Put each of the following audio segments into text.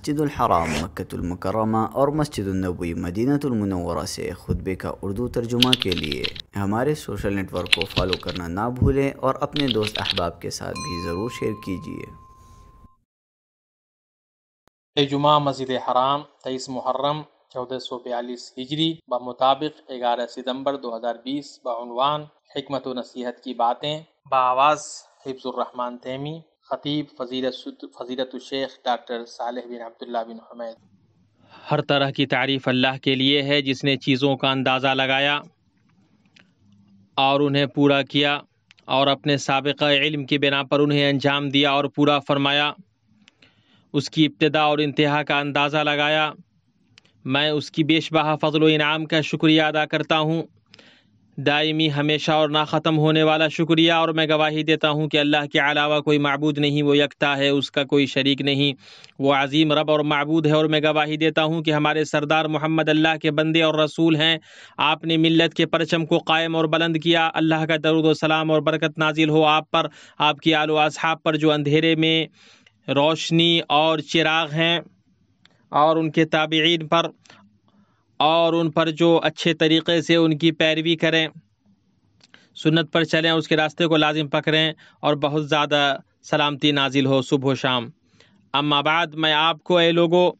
मस्जिद हराम मक्तुलमकरमा और मस्जिद नबी मदीनतुलमनवरा से खुतबे का उर्दू तर्जुमा के लिए हमारे सोशल नेटवर्क को फॉलो करना ना भूलें और अपने दोस्त अहबाब के साथ भी ज़रूर शेयर कीजिए जुमा मस्जिद हराम तेईस मुहर्रम चौदह सौ बयालीस हिजरी मुताबिक ग्यारह सितम्बर दो हज़ार बीस बनवान हमत नसीहत की बातें बावाज़ हिफ्ज़ुररहमान तैमी खतीब फजीरत फजीरत शेख doctor Saleh bin Abdullah bin Humaid हर तरह की तारीफ़ अल्लाह के लिए है जिसने चीज़ों का अंदाज़ा लगाया और उन्हें पूरा किया और अपने सबक़ इल्म की बिना पर उन्हें अंजाम दिया और पूरा फरमाया उसकी इब्तदा और इंतहा का अंदाज़ा लगाया मैं उसकी बेशबहा फ़जल इनाम का शुक्रिया अदा करता हूँ दायमी हमेशा और ना ख़त्म होने वाला शुक्रिया और मैं गवाही देता हूँ कि अल्लाह के अलावा कोई मबूद नहीं वो यकता है उसका कोई शरीक नहीं वो अज़ीम रब और मबूद है और मैं गवाही देता हूँ कि हमारे सरदार मोहम्मद अल्लाह के बंदे और रसूल हैं आपने मिलत के परचम को कायम और बुलंद किया अल्लाह का दरुद सलाम और बरकत नाजिल हो आप पर आपकी आलो असहाब पर जो अंधेरे में रोशनी और चिराग हैं और उनके ताबीन पर और उन पर जो अच्छे तरीक़े से उनकी पैरवी करें सुन्नत पर चलें उसके रास्ते को लाजिम पकड़ें और बहुत ज़्यादा सलामती नाजिल हो सुबह शाम अम्माबाद मैं आपको ए लोगों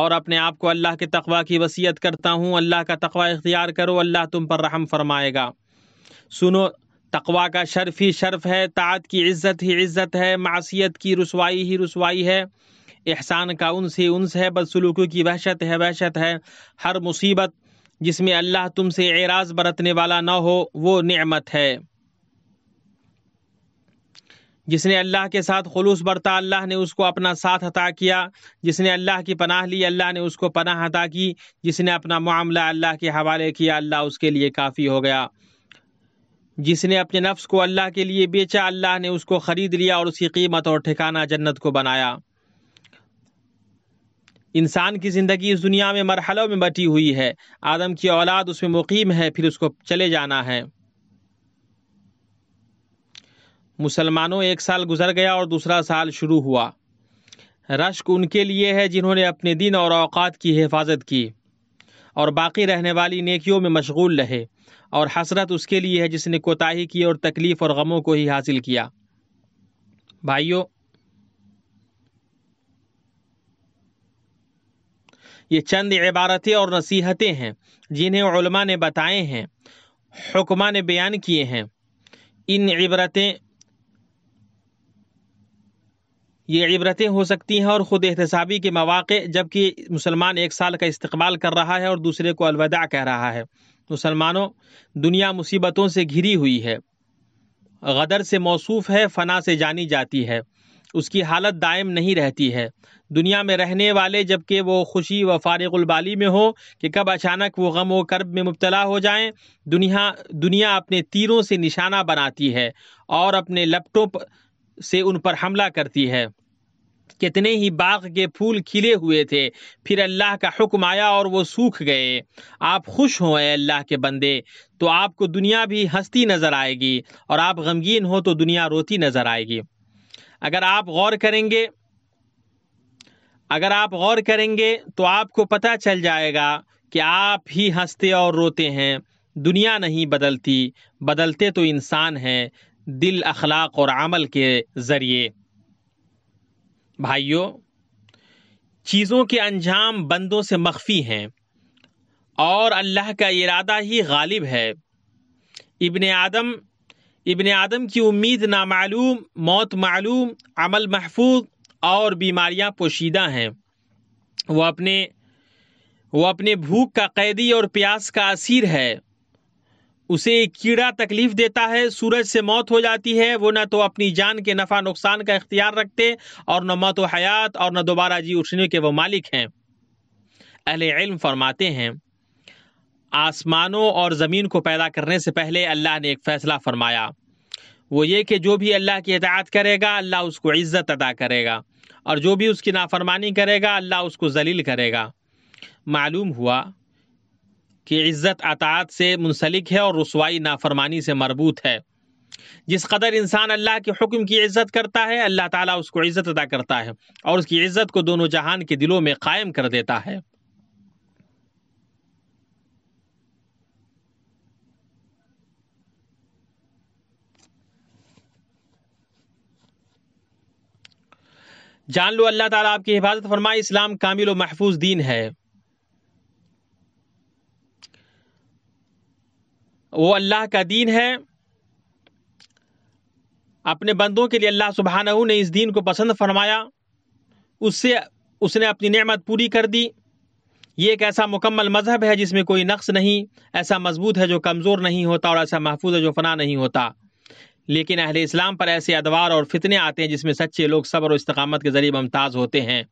और अपने आप को अल्लाह के तकवा की वसीयत करता हूँ अल्लाह का तकवा इख्तियार करो अल्लाह तुम पर रहम फरमाएगा सुनो तकवा का शर्फ ही शर्फ है तात की इज़्ज़त ही इज़्ज़त है मासीत की रसवाई ही रसवाई है एहसान का उनसे उनस है बदसलूकी की वहशत है वहशत है हर मुसीबत जिसमें अल्लाह तुमसे एराज बरतने वाला ना हो वो नमत है जिसने अल्लाह के साथ खलूस बरता अल्लाह ने उसको अपना साथ अता किया जिसने अल्लाह की पनाह ली अल्लाह ने उसको पनाह अता की जिसने अपना मामला अल्लाह के हवाले किया अल्लाह उसके लिए काफ़ी हो गया जिसने अपने नफ्स को अल्लाह के लिए बेचा अल्लाह ने उसको ख़रीद लिया और उसकी कीमत और ठिकाना जन्नत को बनाया इंसान की ज़िंदगी इस दुनिया में मरहलों में बटी हुई है आदम की औलाद उसमें मुकीम है फिर उसको चले जाना है मुसलमानों एक साल गुजर गया और दूसरा साल शुरू हुआ रश्क उनके लिए है जिन्होंने अपने दिन और अवकात की हिफाजत की और बाकी रहने वाली नेकियों में मशगूल रहे और हसरत उसके लिए है जिसने कोताही की और तकलीफ़ और गमों को ही हासिल किया भाइयों ये चंद इबारतें और नसीहतें हैं जिन्हें उलमा ने बताए हैं हुक्मा ने बयान किए हैं इन इबरतें ये इबरतें हो सकती हैं और ख़ुद एहतसाबी के मौाक़े जबकि मुसलमान एक साल का इस्तेमाल कर रहा है और दूसरे को अलविदा कह रहा है मुसलमानों दुनिया मुसीबतों से घिरी हुई है गदर से मौसू है फना से जानी जाती है उसकी हालत दायम नहीं रहती है दुनिया में रहने वाले जबकि वो खुशी व फ़ारगुलबाली में हो कि कब अचानक वो गम व कर्ब में मुबतला हो जाए दुनिया दुनिया अपने तीरों से निशाना बनाती है और अपने लपटों से उन पर हमला करती है कितने ही बाग के फूल खिले हुए थे फिर अल्लाह का हुक्म आया और वो सूख गए आप खुश हों अल्लाह के बंदे तो आपको दुनिया भी हंसती नज़र आएगी और आप गमगीन हो तो दुनिया रोती नज़र आएगी अगर आप गौर करेंगे अगर आप गौर करेंगे तो आपको पता चल जाएगा कि आप ही हंसते और रोते हैं दुनिया नहीं बदलती बदलते तो इंसान हैं दिल अखलाक और अमल के ज़रिए भाइयों चीज़ों के अंजाम बंदों से मख्फी हैं और अल्लाह का इरादा ही गालिब है इबन आदम इबन आदम की उम्मीद नामालूम मौत मालूम अमल महफूज और बीमारियां पोशीदा हैं वो अपने वो अपने भूख का कैदी और प्यास का असीर है उसे एक कीड़ा तकलीफ देता है सूरज से मौत हो जाती है वो ना तो अपनी जान के नफ़ा नुकसान का इख्तियार रखते और न मौत हयात और न दोबारा जी उठने के वो मालिक हैं अहले इल्म फरमाते हैं आसमानों और ज़मीन को पैदा करने से पहले अल्लाह ने एक फ़ैसला फरमाया वो ये कि जो भी अल्लाह की इतात करेगा अल्लाह उसको इज़्ज़त अदा करेगा और जो भी उसकी नाफरमानी करेगा अल्लाह उसको जलील करेगा मालूम हुआ कि इज़्ज़त अतात से मुनसलिक है और रसवाई नाफरमानी से मरबूत है जिस कदर इंसान अल्लाह के हुक्म की इज़्ज़त करता है अल्लाह ताला उसको इज़्ज़त अदा करता है और उसकी इज़्ज़त को दोनों जहान के दिलों में कायम कर देता है जान लो अल्लाह ताला आपकी हिफाजत फरमाए इस्लाम कामिल महफूज दीन है वो अल्लाह का दीन है अपने बंदों के लिए अल्लाह सुबहानहू ने इस दीन को पसंद फरमाया उससे उसने अपनी नेमत पूरी कर दी ये एक ऐसा मुकम्मल मज़हब है जिसमें कोई नक्स नहीं ऐसा मजबूत है जो कमज़ोर नहीं होता और ऐसा महफूज है जो फना नहीं होता लेकिन अहल इस्लाम पर ऐसे अदवार और फितने आते हैं जिसमें सच्चे लोग सब्र और इस्तकामत के जरिए मुमताज़ होते हैं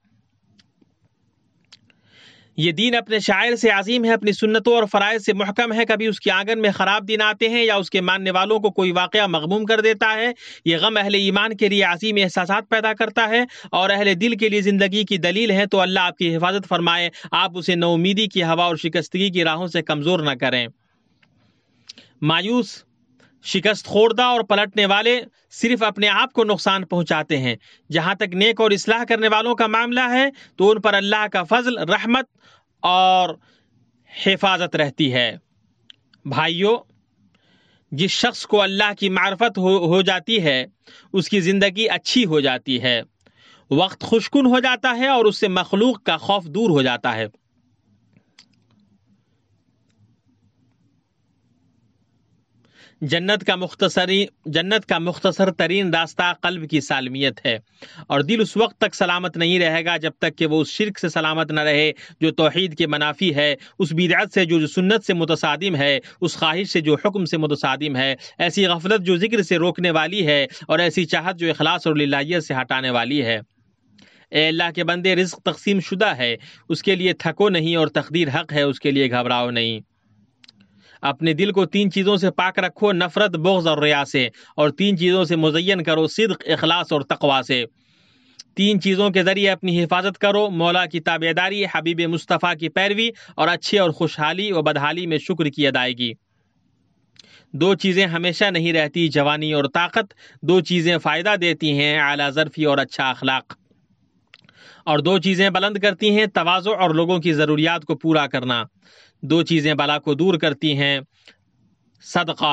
ये दीन अपने शायर से आजीम है अपनी सुन्नतों और फ़रज़ से महकम है कभी उसके आंगन में ख़राब दिन आते हैं या उसके मानने वालों को कोई वाक़ मगमूम कर देता है ये गम अहल ईमान के लिए आजीम एहसास पैदा करता है और अहल दिल के लिए ज़िंदगी की दलील है तो अल्लाह आपकी हिफाजत फरमाए आप उसे नौमीदी की हवा और शिकस्तगी की राहों से कमज़ोर न करें मायूस शिकस्त खोर्दा और पलटने वाले सिर्फ अपने आप को नुकसान पहुंचाते हैं जहां तक नेक और इसलाह करने वालों का मामला है तो उन पर अल्लाह का फजल रहमत और हिफाजत रहती है भाइयों जिस शख्स को अल्लाह की मार्फत हो, हो जाती है उसकी ज़िंदगी अच्छी हो जाती है वक्त खुशकुन हो जाता है और उससे मखलूक का खौफ दूर हो जाता है जन्नत का मुख्तसरी जन्नत का मुख्तसर तरीन रास्ता कल्ब की सालमियत है और दिल उस वक्त तक सलामत नहीं रहेगा जब तक कि वह उस शिरक से सलामत न रहे जो तोहद के मनाफी है उस बिदात से जो, जो सुन्नत से मुतसादिम है उस ख्वाहिश से जो हुक्म से मुतसादिम है ऐसी गफलत जो जिक्र से रोकने वाली है और ऐसी चाहत जो अखलास और लाइत से हटाने वाली है ए अल्लाह के बंदे रिस्क तकसीम शुदा है उसके लिए थको नहीं और तकदीर हक है उसके लिए घबराओ नहीं अपने दिल को तीन चीज़ों से पाक रखो नफरत बोज और रिया से और तीन चीज़ों से मुजयन करो सिद्क अखलास और तकवा से तीन चीज़ों के ज़रिए अपनी हिफाजत करो मौला की ताबेदारी हबीब मुस्तफ़ा की पैरवी और अच्छे और खुशहाली व बदहाली में शुक्र की अदायगी दो चीज़ें हमेशा नहीं रहती जवानी और ताकत दो चीज़ें फ़ायदा देती हैं आला ज़रफ़ी और अच्छा अखलाक़ और दो चीज़ें बुलंद करती हैं तोज़ो और लोगों की ज़रूरियात को पूरा करना दो चीज़ें बला को दूर करती हैं सदका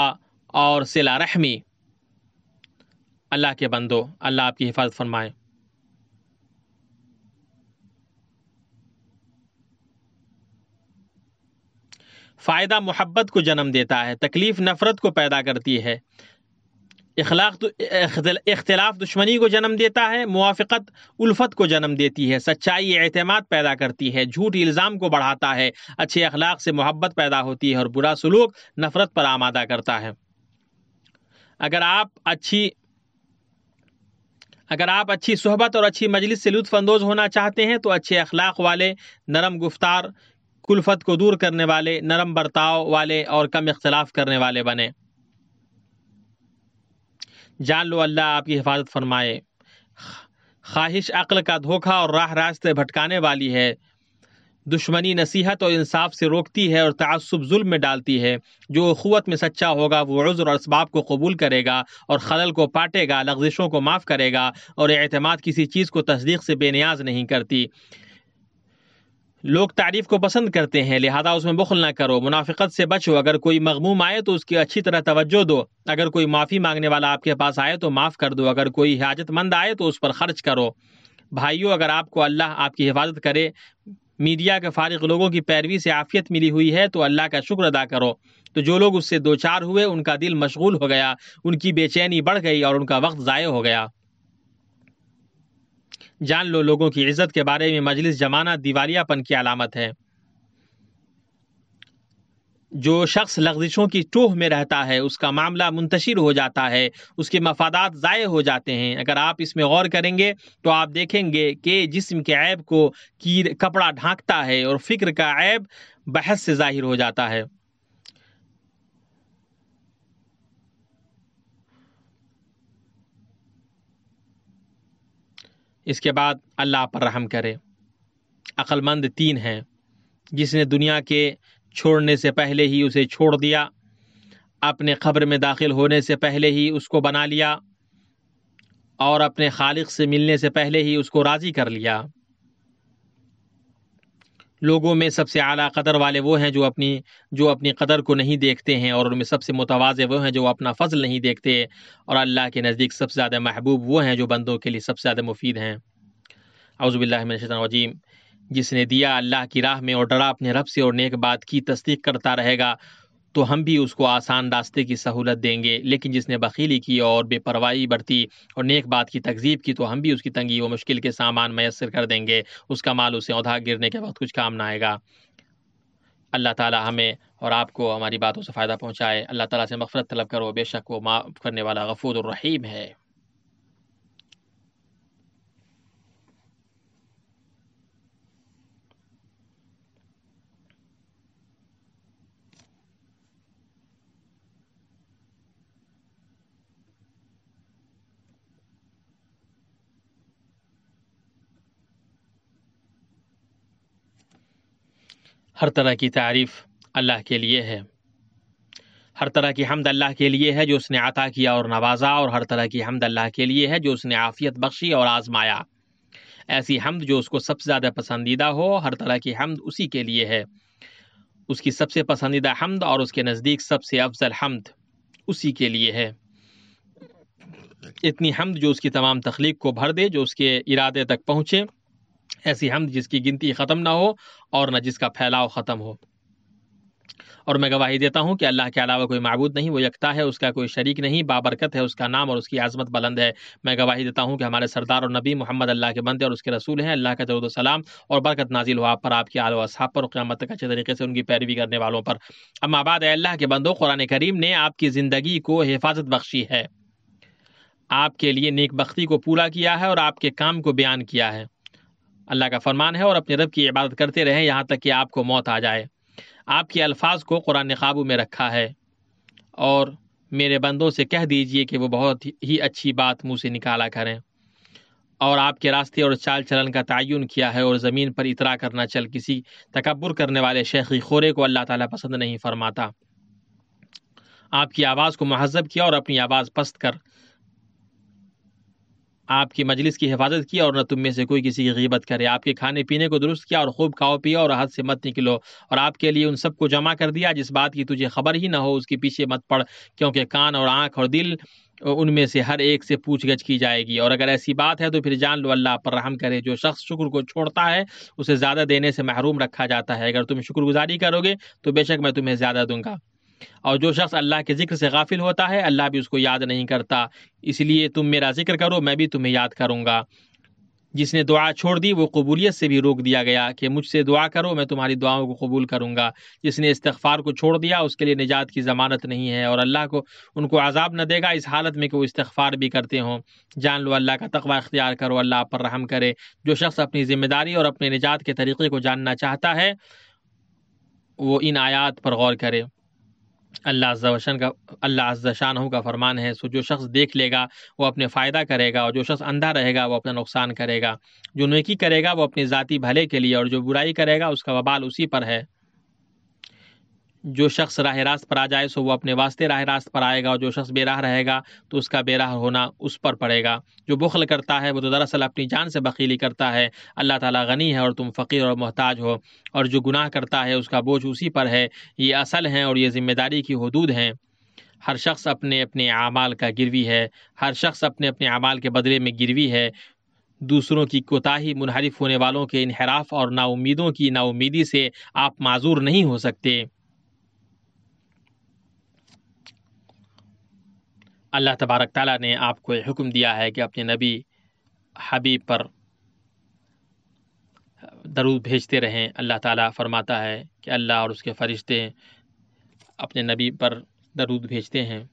और सिला रहमी अल्लाह के बंदो अल्लाह आपकी हिफाजत फरमाए फ़ायदा मोहब्बत को जन्म देता है तकलीफ़ नफ़रत को पैदा करती है इखलाक इख्तलाफ दुश्मनी को जन्म देता है मुआफ़त उल्फत को जन्म देती है सच्चाई अहतमाद पैदा करती है झूठ इल्ज़ाम को बढ़ाता है अच्छे अखलाक से मोहब्बत पैदा होती है और बुरा सलूक नफ़रत पर आमादा करता है अगर आप अच्छी अगर आप अच्छी सहबत और अच्छी मजलिस से लुत्फानंदोज होना चाहते हैं तो अच्छे अखलाक वाले नरम गुफ्तार कुल्फत को दूर करने वाले नरम बर्ताव वाले और कम इख्तलाफ करने वाले बने जान लो अल्लाह आपकी हिफाजत फरमाए ख्वाहिश अक्ल का धोखा और राह रास्ते भटकाने वाली है दुश्मनी नसीहत और इंसाफ से रोकती है और तसब जुल्म में डालती है जो ख़ुत में सच्चा होगा वो उज़र और इसबाब को कबूल करेगा और खलल को पाटेगा लफ्जिशों को माफ़ करेगा और अतमाद किसी चीज़ को तस्दीक से बेनियाज नहीं करती लोग तारीफ को पसंद करते हैं लिहाजा उसमें बुखल ना करो मुनाफिकत से बचो अगर कोई मगमूम आए तो उसकी अच्छी तरह तवज्जो दो अगर कोई माफ़ी मांगने वाला आपके पास आए तो माफ़ कर दो अगर कोई हाजतमंद आए तो उस पर खर्च करो भाइयों अगर आपको अल्लाह आपकी हिफाजत करे मीडिया के फारिग लोगों की पैरवी से आफियत मिली हुई है तो अल्लाह का शुक्र अदा करो तो जो लोग उससे दो चार हुए उनका दिल मशगूल हो गया उनकी बेचैनी बढ़ गई और उनका वक्त ज़ाय हो गया जान लो लोगों की इज्जत के बारे में मजलिस जमाना दिवालियापन की अलामत है जो शख्स लफ्जिशों की टोह में रहता है उसका मामला मुंतशिर हो जाता है उसके मफादात ज़ाय हो जाते हैं अगर आप इसमें गौर करेंगे तो आप देखेंगे कि जिस्म के ऐब को कीर कपड़ा ढांकता है और फ़िक्र का ऐब बहस से ज़ाहिर हो जाता है इसके बाद अल्लाह पर रहम करे अक्लमंद तीन हैं जिसने दुनिया के छोड़ने से पहले ही उसे छोड़ दिया अपने ख़बर में दाखिल होने से पहले ही उसको बना लिया और अपने खालिक से मिलने से पहले ही उसको राज़ी कर लिया लोगों में सबसे आला कदर वाले वो हैं जो अपनी जो अपनी कदर को नहीं देखते हैं और उनमें सबसे मुतवाज़े वो हैं जो अपना फ़जल नहीं देखते और अल्लाह के नज़दीक सबसे ज़्यादा महबूब वो हैं जो बंदों के लिए सबसे ज़्यादा मुफीद हैं अवज़बिल्लाशतवाजीम जिसने दिया अल्लाह की राह में और डरा अपने रब से और नेक बात की तस्दीक करता रहेगा तो हम भी उसको आसान रास्ते की सहूलत देंगे लेकिन जिसने बखीली की और बेपरवाही बरती और नेक बात की तकजीब की तो हम भी उसकी तंगी व मुश्किल के सामान मैसर कर देंगे उसका माल उसे औधा गिरने के वक्त कुछ काम ना आएगा अल्लाह ताला हमें और आपको हमारी बातों से फ़ायदा पहुँचाए अल्लाह ताला से मफरत तलब करो बेशक वो माफ़ करने वाला गफूर रहीम है हर तरह की तारीफ़ अल्लाह के लिए है हर तरह की हमद अल्लाह के लिए है जो उसने आता किया और नवाजा और हर तरह की हमद अल्लाह के लिए है जो उसने आफ़ियत बख्शी और आज़माया ऐसी हमद जो उसको सबसे ज़्यादा पसंदीदा हो हर तरह की हमद उसी के लिए है उसकी सबसे पसंदीदा हमद और उसके नज़दीक सबसे अफजल हमद उसी के लिए है इतनी हमद जो उसकी तमाम तख्लीक को भर दे जो उसके इरादे तक पहुँचे ऐसी हमद जिसकी गिनती ख़त्म ना हो और न जिसका फैलाव ख़त्म हो और मैं गवाही देता हूँ कि अल्लाह के अलावा कोई मबूद नहीं वो यकता है उसका कोई शरीक नहीं बाबरकत है उसका नाम और उसकी आज़मत बुलंद है मैं गवाही देता हूँ कि हमारे सरदार और नबी मोहम्मद अल्लाह के बंदे और उसके रसूल हैं अल्लाह का जरूर सलाम और बरकत नाजिल हो आप पर आपके आलो असहाब पर क़्यामत तक अच्छे तरीके से उनकी पैरवी करने वालों पर अम आबाद अल्लाह के बंदो कुरान करीम ने आपकी ज़िंदगी को हिफाजत बख्शी है आपके लिए नेकबख्ती को पूरा किया है और आपके काम को बयान किया है अल्लाह का फरमान है और अपने रब की इबादत करते रहें यहाँ तक कि आपको मौत आ जाए आपके अल्फाज को कुरान ने काबू में रखा है और मेरे बंदों से कह दीजिए कि वो बहुत ही अच्छी बात मुँह से निकाला करें और आपके रास्ते और चाल चलन का तयन किया है और ज़मीन पर इतरा करना चल किसी तकबर करने वाले शेखी खोरे को अल्लाह ताला पसंद नहीं फरमाता आपकी आवाज़ को महजब किया और अपनी आवाज़ पस्त कर आपकी मजलिस की हिफाजत की और न तुम में से कोई किसी की गीबत करे आपके खाने पीने को दुरुस्त किया और खूब खाओ पिया और हाथ से मत निकलो और आपके लिए उन सबको जमा कर दिया जिस बात की तुझे खबर ही ना हो उसके पीछे मत पड़ क्योंकि कान और आँख और दिल उनमें से हर एक से पूछ गछ की जाएगी और अगर ऐसी बात है तो फिर जान लो अल्लाह पर रहम करे जो शख्स शुक्र को छोड़ता है उसे ज़्यादा देने से महरूम रखा जाता है अगर तुम शुक्रगुजारी करोगे तो बेशक मैं तुम्हें ज़्यादा दूंगा और जो शख्स अल्लाह के जिक्र से गाफिल होता है अल्लाह भी उसको याद नहीं करता इसलिए तुम मेरा जिक्र करो मैं भी तुम्हें याद करूँगा जिसने दुआ छोड़ दी वो कबूलियत से भी रोक दिया गया कि मुझसे दुआ करो मैं तुम्हारी दुआओं को कबूल करूँगा जिसने इस्तफ़ार को छोड़ दिया उसके लिए निजात की ज़मानत नहीं है और अल्लाह को उनको आज़ाब न देगा इस हालत में कि वो इस्तफ़ार भी करते हों जान लो अल्लाह का तकवा इख्तियार करो अल्लाह पर रहम करे जो शख्स अपनी ज़िम्मेदारी और अपने निजात के तरीक़े को जानना चाहता है वो इन आयात पर गौर करे अल्लाह का अल्लाह शाह का फरमान है सो जो शख्स देख लेगा वो अपने फ़ायदा करेगा और जो शख्स अंधा रहेगा वो अपना नुकसान करेगा जो नेकी करेगा वो अपनी ज़ाती भले के लिए और जो बुराई करेगा उसका वबाल उसी पर है जो शख्स राह रास्त पर आ जाए सो वो अपने वास्ते राह रास्त पर आएगा और जो शख्स बेराह रहेगा तो उसका बेराह होना उस पर पड़ेगा जो बुखल करता है वो तो दरअसल अपनी जान से बकीली करता है अल्लाह ताला गनी है और तुम फ़कीर और मोहताज हो और जो गुनाह करता है उसका बोझ उसी पर है ये असल हैं और ये ज़िम्मेदारी की हदूद हैं हर शख्स अपने अपने अमाल का गिरवी है हर शख्स अपने अपने अमाल के बदले में गिरवी है दूसरों की कोताही मुनहरफ होने वालों के इनहराफ और नाउमीदों की नाउमीदी से आप माजूर नहीं हो सकते अल्लाह तबारक ताला ने आपको हुक्म दिया है कि अपने नबी हबीब पर दरूद भेजते रहें अल्लाह ताला फरमाता है कि अल्लाह और उसके फ़रिश्ते अपने नबी पर दरूद भेजते हैं